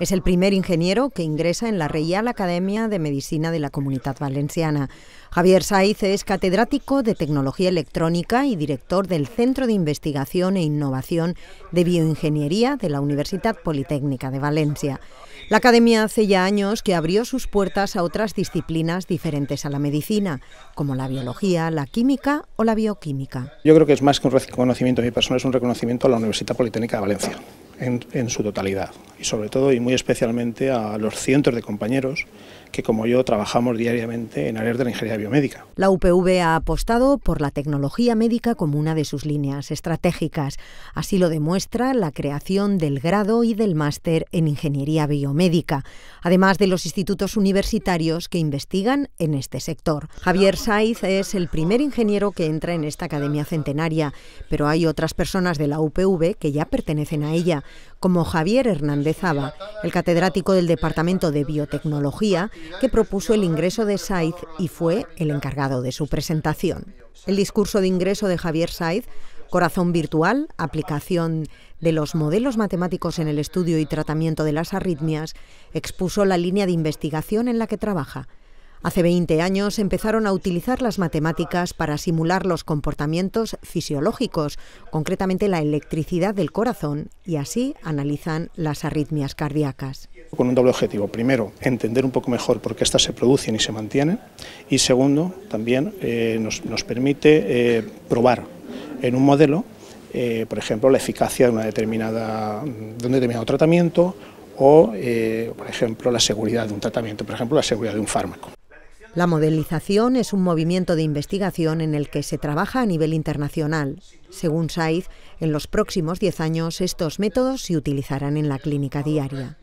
Es el primer ingeniero que ingresa en la Real Academia de Medicina de la Comunidad Valenciana. Javier Saiz es catedrático de Tecnología Electrónica y director del Centro de Investigación e Innovación de Bioingeniería de la Universidad Politécnica de Valencia. La Academia hace ya años que abrió sus puertas a otras disciplinas diferentes a la medicina, como la biología, la química o la bioquímica. Yo creo que es más que un reconocimiento a mi persona, es un reconocimiento a la Universidad Politécnica de Valencia en, su totalidad y sobre todo y muy especialmente a los cientos de compañeros que como yo trabajamos diariamente en áreas de la ingeniería biomédica. La UPV ha apostado por la tecnología médica como una de sus líneas estratégicas. Así lo demuestra la creación del grado y del máster en ingeniería biomédica, además de los institutos universitarios que investigan en este sector. Javier Saiz es el primer ingeniero que entra en esta academia centenaria, pero hay otras personas de la UPV que ya pertenecen a ella como Javier Hernández Aba, el catedrático del Departamento de Biotecnología, que propuso el ingreso de Saiz y fue el encargado de su presentación. El discurso de ingreso de Javier Saiz Corazón virtual, aplicación de los modelos matemáticos en el estudio y tratamiento de las arritmias, expuso la línea de investigación en la que trabaja, Hace 20 años empezaron a utilizar las matemáticas para simular los comportamientos fisiológicos, concretamente la electricidad del corazón, y así analizan las arritmias cardíacas. Con un doble objetivo. Primero, entender un poco mejor por qué estas se producen y se mantienen. Y segundo, también eh, nos, permite eh, probar en un modelo, eh, por ejemplo, la eficacia de, una determinada, un determinado tratamiento o, por ejemplo, la seguridad de un tratamiento, por ejemplo, la seguridad de un fármaco. La modelización es un movimiento de investigación en el que se trabaja a nivel internacional. Según Saiz, en los próximos 10 años estos métodos se utilizarán en la clínica diaria.